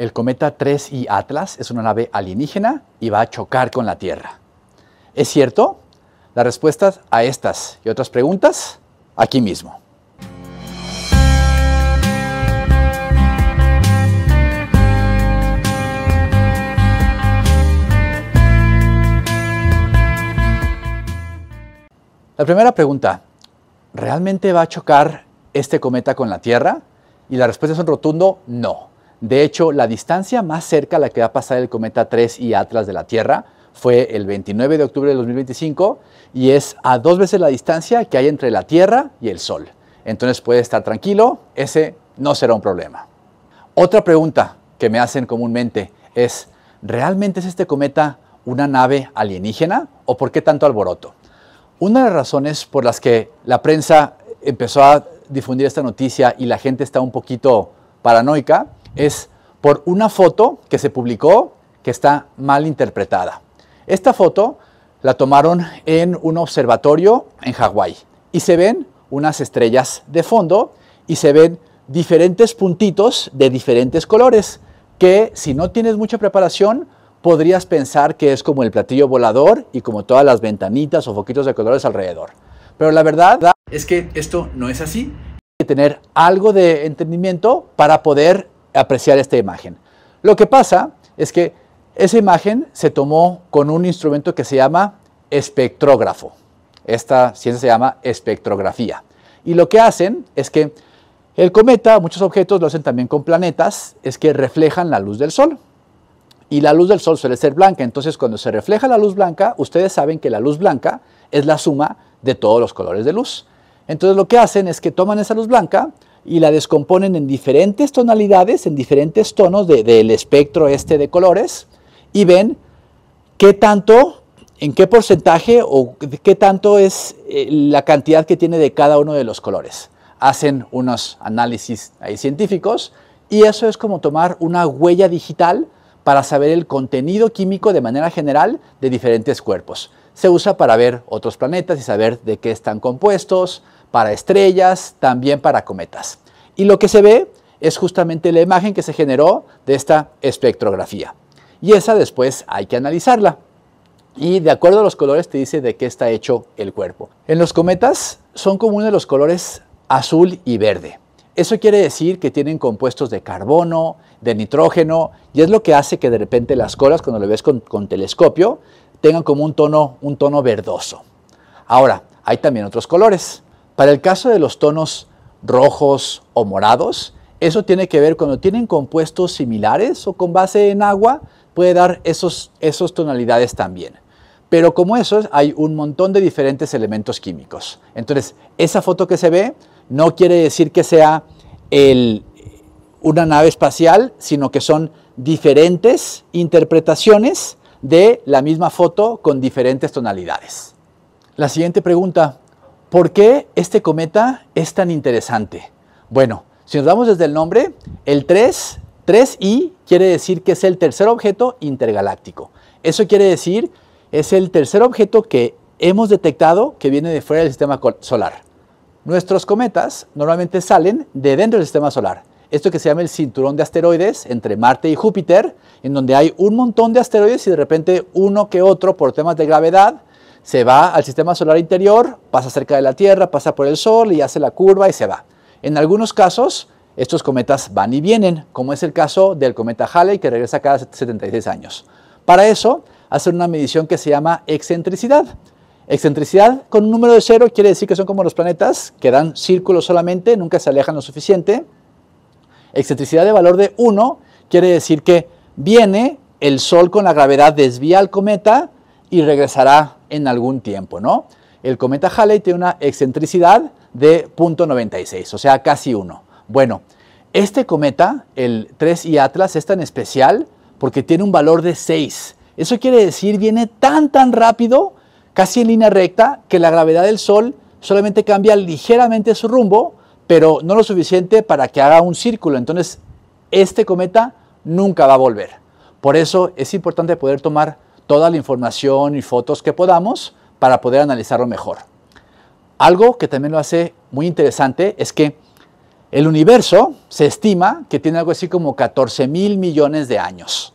El cometa 3i Atlas es una nave alienígena y va a chocar con la Tierra. ¿Es cierto? Las respuestas a estas y otras preguntas aquí mismo. La primera pregunta, ¿realmente va a chocar este cometa con la Tierra? Y la respuesta es un rotundo no. De hecho, la distancia más cerca a la que va a pasar el cometa 3 y Atlas de la Tierra fue el 29 de octubre de 2025 y es a dos veces la distancia que hay entre la Tierra y el Sol. Entonces puede estar tranquilo, ese no será un problema. Otra pregunta que me hacen comúnmente es, ¿realmente es este cometa una nave alienígena o por qué tanto alboroto? Una de las razones por las que la prensa empezó a difundir esta noticia y la gente está un poquito paranoica es por una foto que se publicó que está mal interpretada. Esta foto la tomaron en un observatorio en Hawái y se ven unas estrellas de fondo y se ven diferentes puntitos de diferentes colores que si no tienes mucha preparación podrías pensar que es como el platillo volador y como todas las ventanitas o foquitos de colores alrededor. Pero la verdad es que esto no es así. Hay que tener algo de entendimiento para poder apreciar esta imagen. Lo que pasa es que esa imagen se tomó con un instrumento que se llama espectrógrafo. Esta ciencia se llama espectrografía. Y lo que hacen es que el cometa, muchos objetos lo hacen también con planetas, es que reflejan la luz del Sol. Y la luz del Sol suele ser blanca, entonces cuando se refleja la luz blanca, ustedes saben que la luz blanca es la suma de todos los colores de luz. Entonces lo que hacen es que toman esa luz blanca, y la descomponen en diferentes tonalidades, en diferentes tonos del espectro este de colores y ven qué tanto, en qué porcentaje o qué tanto es eh, la cantidad que tiene de cada uno de los colores. Hacen unos análisis científicos y eso es como tomar una huella digital para saber el contenido químico de manera general de diferentes cuerpos. Se usa para ver otros planetas y saber de qué están compuestos, para estrellas, también para cometas. Y lo que se ve es justamente la imagen que se generó de esta espectrografía. Y esa después hay que analizarla. Y de acuerdo a los colores te dice de qué está hecho el cuerpo. En los cometas son comunes los colores azul y verde. Eso quiere decir que tienen compuestos de carbono, de nitrógeno, y es lo que hace que de repente las colas, cuando lo ves con, con telescopio, tengan como un tono, un tono verdoso. Ahora, hay también otros colores. Para el caso de los tonos rojos o morados, eso tiene que ver cuando tienen compuestos similares o con base en agua, puede dar esas esos tonalidades también. Pero como eso, hay un montón de diferentes elementos químicos. Entonces, esa foto que se ve no quiere decir que sea el, una nave espacial, sino que son diferentes interpretaciones de la misma foto con diferentes tonalidades. La siguiente pregunta ¿Por qué este cometa es tan interesante? Bueno, si nos damos desde el nombre, el 3, 3i quiere decir que es el tercer objeto intergaláctico. Eso quiere decir es el tercer objeto que hemos detectado que viene de fuera del sistema solar. Nuestros cometas normalmente salen de dentro del sistema solar. Esto que se llama el cinturón de asteroides entre Marte y Júpiter, en donde hay un montón de asteroides y de repente uno que otro, por temas de gravedad, se va al sistema solar interior, pasa cerca de la Tierra, pasa por el Sol y hace la curva y se va. En algunos casos, estos cometas van y vienen, como es el caso del cometa Halley que regresa cada 76 años. Para eso, hacen una medición que se llama excentricidad. Excentricidad con un número de cero quiere decir que son como los planetas, que dan círculos solamente, nunca se alejan lo suficiente. Excentricidad de valor de 1 quiere decir que viene, el Sol con la gravedad desvía al cometa, y regresará en algún tiempo, ¿no? El cometa Halley tiene una excentricidad de 0.96, o sea, casi 1. Bueno, este cometa, el 3 y Atlas, es tan especial porque tiene un valor de 6. Eso quiere decir, viene tan, tan rápido, casi en línea recta, que la gravedad del Sol solamente cambia ligeramente su rumbo, pero no lo suficiente para que haga un círculo. Entonces, este cometa nunca va a volver. Por eso es importante poder tomar toda la información y fotos que podamos para poder analizarlo mejor. Algo que también lo hace muy interesante es que el universo se estima que tiene algo así como 14 mil millones de años.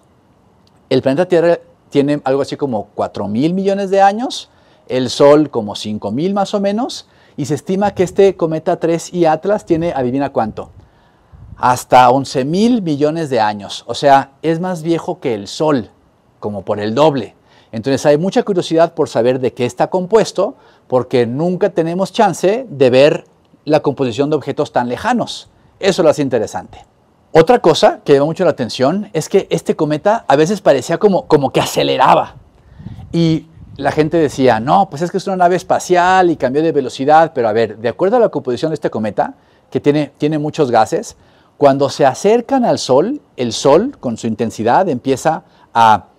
El planeta Tierra tiene algo así como 4 mil millones de años, el Sol como 5 mil más o menos, y se estima que este cometa 3 y Atlas tiene, adivina cuánto, hasta 11 mil millones de años. O sea, es más viejo que el Sol como por el doble. Entonces hay mucha curiosidad por saber de qué está compuesto, porque nunca tenemos chance de ver la composición de objetos tan lejanos. Eso lo hace interesante. Otra cosa que llama mucho la atención es que este cometa a veces parecía como, como que aceleraba. Y la gente decía, no, pues es que es una nave espacial y cambió de velocidad, pero a ver, de acuerdo a la composición de este cometa, que tiene, tiene muchos gases, cuando se acercan al Sol, el Sol con su intensidad empieza a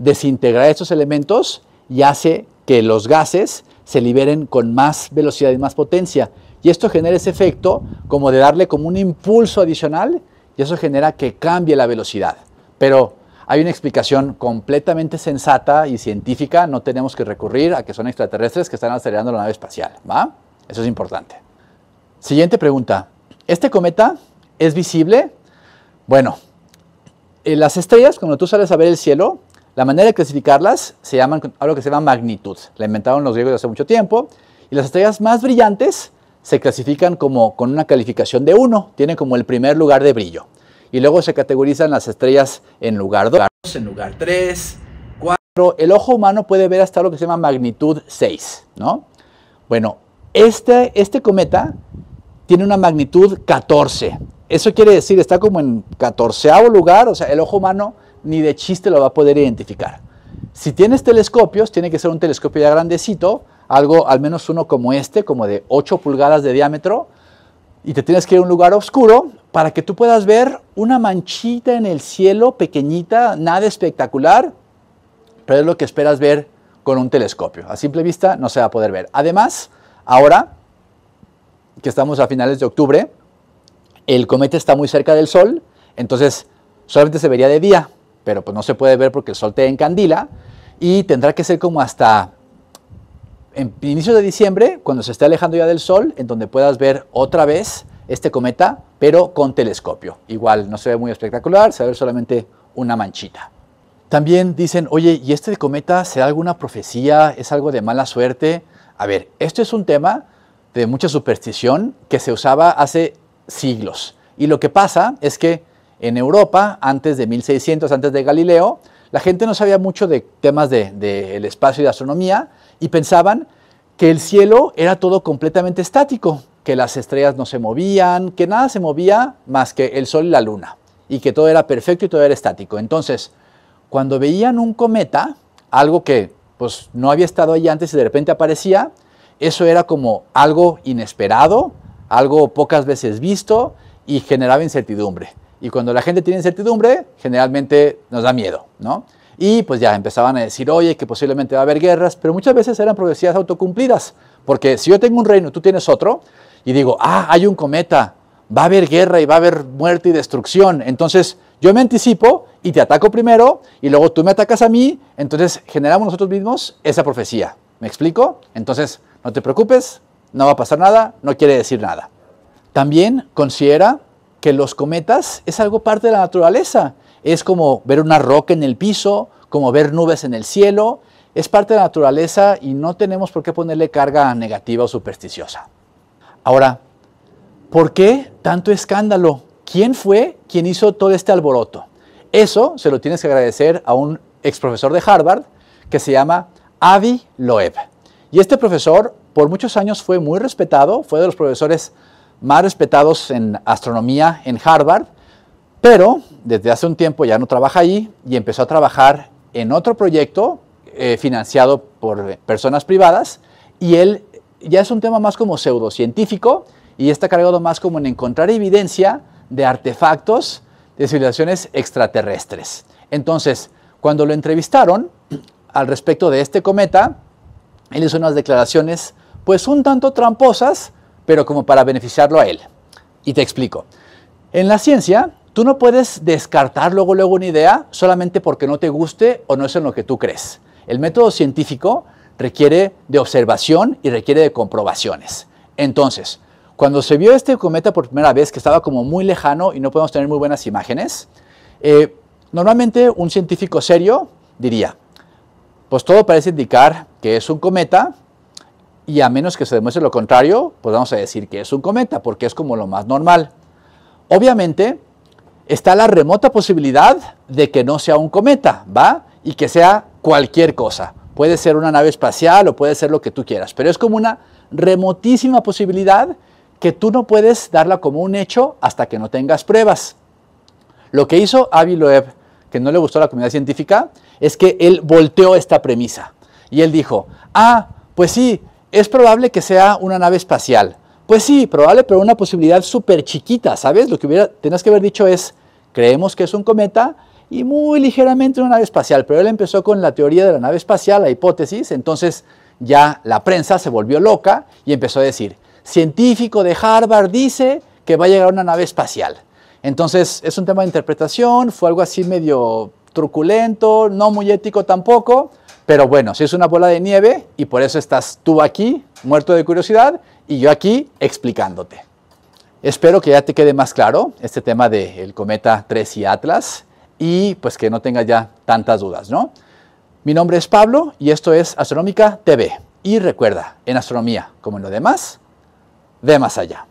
desintegrar estos elementos y hace que los gases se liberen con más velocidad y más potencia. Y esto genera ese efecto como de darle como un impulso adicional y eso genera que cambie la velocidad. Pero hay una explicación completamente sensata y científica, no tenemos que recurrir a que son extraterrestres que están acelerando la nave espacial, ¿va? Eso es importante. Siguiente pregunta. ¿Este cometa es visible? Bueno, eh, las estrellas, cuando tú sales a ver el cielo, la manera de clasificarlas se llaman algo que se llama magnitud. La inventaron los griegos hace mucho tiempo. Y las estrellas más brillantes se clasifican como con una calificación de 1, tienen como el primer lugar de brillo. Y luego se categorizan las estrellas en lugar 2, en lugar 3, 4. El ojo humano puede ver hasta lo que se llama magnitud 6, ¿no? Bueno, este, este cometa tiene una magnitud 14. Eso quiere decir, está como en 14 lugar, o sea, el ojo humano ni de chiste lo va a poder identificar. Si tienes telescopios, tiene que ser un telescopio ya grandecito, algo al menos uno como este, como de 8 pulgadas de diámetro, y te tienes que ir a un lugar oscuro para que tú puedas ver una manchita en el cielo pequeñita, nada espectacular, pero es lo que esperas ver con un telescopio. A simple vista no se va a poder ver. Además, ahora que estamos a finales de octubre, el cometa está muy cerca del Sol, entonces solamente se vería de día, pero pues no se puede ver porque el sol te encandila y tendrá que ser como hasta en inicio de diciembre, cuando se esté alejando ya del sol, en donde puedas ver otra vez este cometa, pero con telescopio. Igual no se ve muy espectacular, se ve solamente una manchita. También dicen, oye, ¿y este cometa será alguna profecía? ¿Es algo de mala suerte? A ver, esto es un tema de mucha superstición que se usaba hace siglos. Y lo que pasa es que en Europa, antes de 1600, antes de Galileo, la gente no sabía mucho de temas del espacio y de astronomía y pensaban que el cielo era todo completamente estático, que las estrellas no se movían, que nada se movía más que el sol y la luna, y que todo era perfecto y todo era estático. Entonces, cuando veían un cometa, algo que pues no había estado ahí antes y de repente aparecía, eso era como algo inesperado, algo pocas veces visto y generaba incertidumbre. Y cuando la gente tiene incertidumbre, generalmente nos da miedo, ¿no? Y pues ya empezaban a decir, oye, que posiblemente va a haber guerras, pero muchas veces eran profecías autocumplidas, porque si yo tengo un reino, tú tienes otro, y digo, ah, hay un cometa, va a haber guerra y va a haber muerte y destrucción, entonces yo me anticipo y te ataco primero, y luego tú me atacas a mí, entonces generamos nosotros mismos esa profecía. ¿Me explico? Entonces, no te preocupes, no va a pasar nada, no quiere decir nada. También considera que los cometas es algo parte de la naturaleza. Es como ver una roca en el piso, como ver nubes en el cielo. Es parte de la naturaleza y no tenemos por qué ponerle carga negativa o supersticiosa. Ahora, ¿por qué tanto escándalo? ¿Quién fue quien hizo todo este alboroto? Eso se lo tienes que agradecer a un ex profesor de Harvard que se llama Avi Loeb. Y este profesor por muchos años fue muy respetado, fue de los profesores más respetados en astronomía en Harvard, pero desde hace un tiempo ya no trabaja allí y empezó a trabajar en otro proyecto eh, financiado por eh, personas privadas y él ya es un tema más como pseudocientífico y está cargado más como en encontrar evidencia de artefactos de civilizaciones extraterrestres. Entonces, cuando lo entrevistaron al respecto de este cometa, él hizo unas declaraciones pues un tanto tramposas, pero como para beneficiarlo a él. Y te explico. En la ciencia, tú no puedes descartar luego, luego una idea solamente porque no te guste o no es en lo que tú crees. El método científico requiere de observación y requiere de comprobaciones. Entonces, cuando se vio este cometa por primera vez, que estaba como muy lejano y no podemos tener muy buenas imágenes, eh, normalmente un científico serio diría, pues todo parece indicar que es un cometa, y a menos que se demuestre lo contrario, pues vamos a decir que es un cometa, porque es como lo más normal. Obviamente, está la remota posibilidad de que no sea un cometa, ¿va? Y que sea cualquier cosa. Puede ser una nave espacial o puede ser lo que tú quieras, pero es como una remotísima posibilidad que tú no puedes darla como un hecho hasta que no tengas pruebas. Lo que hizo Avi Loeb, que no le gustó a la comunidad científica, es que él volteó esta premisa. Y él dijo, ah, pues sí, es probable que sea una nave espacial. Pues sí, probable, pero una posibilidad súper chiquita, ¿sabes? Lo que hubiera, tenías que haber dicho es, creemos que es un cometa y muy ligeramente una nave espacial, pero él empezó con la teoría de la nave espacial, la hipótesis, entonces ya la prensa se volvió loca y empezó a decir, científico de Harvard dice que va a llegar una nave espacial. Entonces es un tema de interpretación, fue algo así medio truculento, no muy ético tampoco, pero bueno, si es una bola de nieve y por eso estás tú aquí, muerto de curiosidad, y yo aquí explicándote. Espero que ya te quede más claro este tema del cometa 3 y Atlas y pues que no tengas ya tantas dudas, ¿no? Mi nombre es Pablo y esto es Astronómica TV. Y recuerda, en astronomía, como en lo demás, ve más allá.